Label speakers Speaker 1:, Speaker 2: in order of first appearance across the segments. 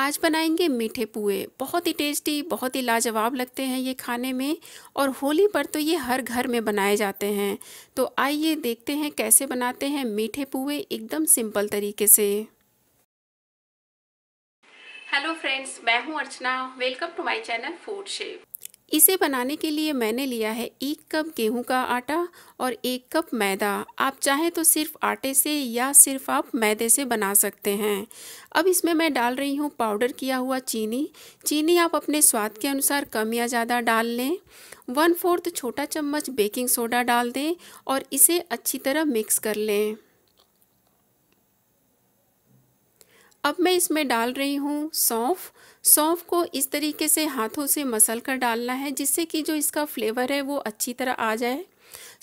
Speaker 1: आज बनाएंगे मीठे पुए बहुत ही टेस्टी बहुत ही लाजवाब लगते हैं ये खाने में और होली पर तो ये हर घर में बनाए जाते हैं तो आइए देखते हैं कैसे बनाते हैं मीठे पुए एकदम सिंपल तरीके से हेलो फ्रेंड्स मैं हूं Archana welcome to my channel food shape इसे बनाने के लिए मैंने लिया है एक कप गेहूं का आटा और एक कप मैदा आप चाहें तो सिर्फ आटे से या सिर्फ आप मैदे से बना सकते हैं अब इसमें मैं डाल रही हूँ पाउडर किया हुआ चीनी चीनी आप अपने स्वाद के अनुसार कम या ज़्यादा डाल लें वन फोर्थ छोटा चम्मच बेकिंग सोडा डाल दें और इसे अच्छी तरह मिक्स कर लें अब मैं इसमें डाल रही हूँ सौंफ सौंफ को इस तरीके से हाथों से मसल कर डालना है जिससे कि जो इसका फ्लेवर है वो अच्छी तरह आ जाए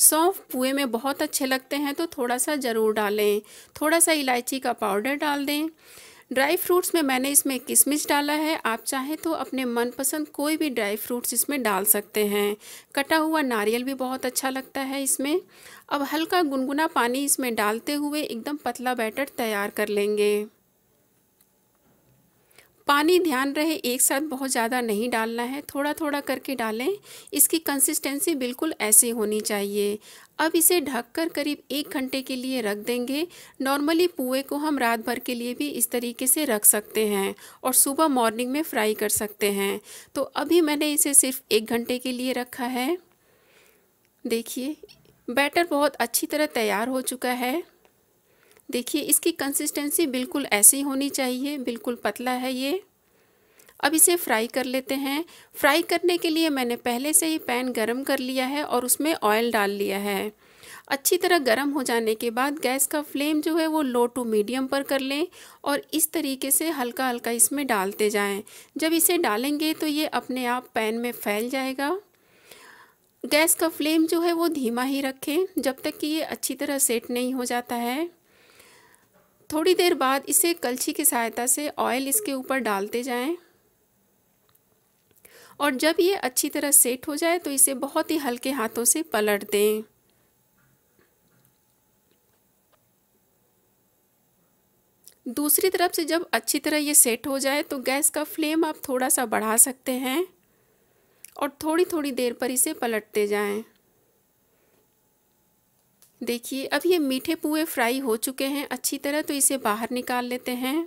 Speaker 1: सौंफ पुए में बहुत अच्छे लगते हैं तो थोड़ा सा ज़रूर डालें थोड़ा सा इलायची का पाउडर डाल दें ड्राई फ्रूट्स में मैंने इसमें किशमिश डाला है आप चाहें तो अपने मनपसंद कोई भी ड्राई फ्रूट्स इसमें डाल सकते हैं कटा हुआ नारियल भी बहुत अच्छा लगता है इसमें अब हल्का गुनगुना पानी इसमें डालते हुए एकदम पतला बैटर तैयार कर लेंगे पानी ध्यान रहे एक साथ बहुत ज़्यादा नहीं डालना है थोड़ा थोड़ा करके डालें इसकी कंसिस्टेंसी बिल्कुल ऐसी होनी चाहिए अब इसे ढककर करीब एक घंटे के लिए रख देंगे नॉर्मली पुए को हम रात भर के लिए भी इस तरीके से रख सकते हैं और सुबह मॉर्निंग में फ्राई कर सकते हैं तो अभी मैंने इसे सिर्फ एक घंटे के लिए रखा है देखिए बैटर बहुत अच्छी तरह तैयार हो चुका है देखिए इसकी कंसिस्टेंसी बिल्कुल ऐसी होनी चाहिए बिल्कुल पतला है ये अब इसे फ्राई कर लेते हैं फ्राई करने के लिए मैंने पहले से ही पैन गरम कर लिया है और उसमें ऑयल डाल लिया है अच्छी तरह गर्म हो जाने के बाद गैस का फ्लेम जो है वो लो टू मीडियम पर कर लें और इस तरीके से हल्का हल्का इसमें डालते जाएं जब इसे डालेंगे तो ये अपने आप पैन में फैल जाएगा गैस का फ्लेम जो है वो धीमा ही रखें जब तक कि ये अच्छी तरह सेट नहीं हो जाता है थोड़ी देर बाद इसे कलछी की सहायता से ऑयल इसके ऊपर डालते जाएं और जब ये अच्छी तरह सेट हो जाए तो इसे बहुत ही हल्के हाथों से पलट दें दूसरी तरफ से जब अच्छी तरह ये सेट हो जाए तो गैस का फ्लेम आप थोड़ा सा बढ़ा सकते हैं और थोड़ी थोड़ी देर पर इसे पलटते जाएं देखिए अब ये मीठे पुए फ्राई हो चुके हैं अच्छी तरह तो इसे बाहर निकाल लेते हैं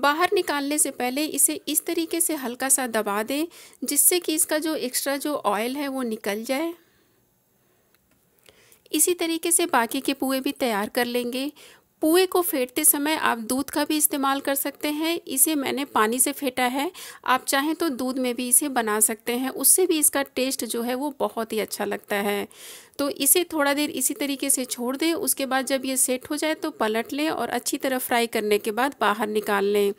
Speaker 1: बाहर निकालने से पहले इसे इस तरीके से हल्का सा दबा दें जिससे कि इसका जो एक्स्ट्रा जो ऑयल है वो निकल जाए इसी तरीके से बाकी के पुए भी तैयार कर लेंगे पुए को फेंटते समय आप दूध का भी इस्तेमाल कर सकते हैं इसे मैंने पानी से फेंटा है आप चाहें तो दूध में भी इसे बना सकते हैं उससे भी इसका टेस्ट जो है वो बहुत ही अच्छा लगता है तो इसे थोड़ा देर इसी तरीके से छोड़ दें उसके बाद जब ये सेट हो जाए तो पलट लें और अच्छी तरह फ्राई करने के बाद बाहर निकाल लें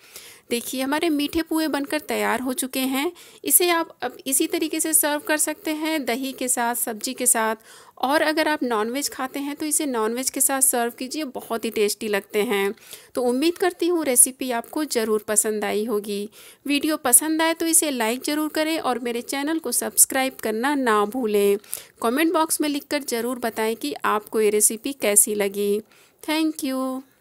Speaker 1: देखिए हमारे मीठे पुए बनकर तैयार हो चुके हैं इसे आप अब इसी तरीके से सर्व कर सकते हैं दही के साथ सब्जी के साथ और अगर आप नॉनवेज खाते हैं तो इसे नॉनवेज के साथ सर्व कीजिए बहुत ही टेस्टी लगते हैं तो उम्मीद करती हूँ रेसिपी आपको ज़रूर पसंद आई होगी वीडियो पसंद आए तो इसे लाइक ज़रूर करें और मेरे चैनल को सब्सक्राइब करना ना भूलें कमेंट बॉक्स में लिख लिखकर ज़रूर बताएं कि आपको ये रेसिपी कैसी लगी थैंक यू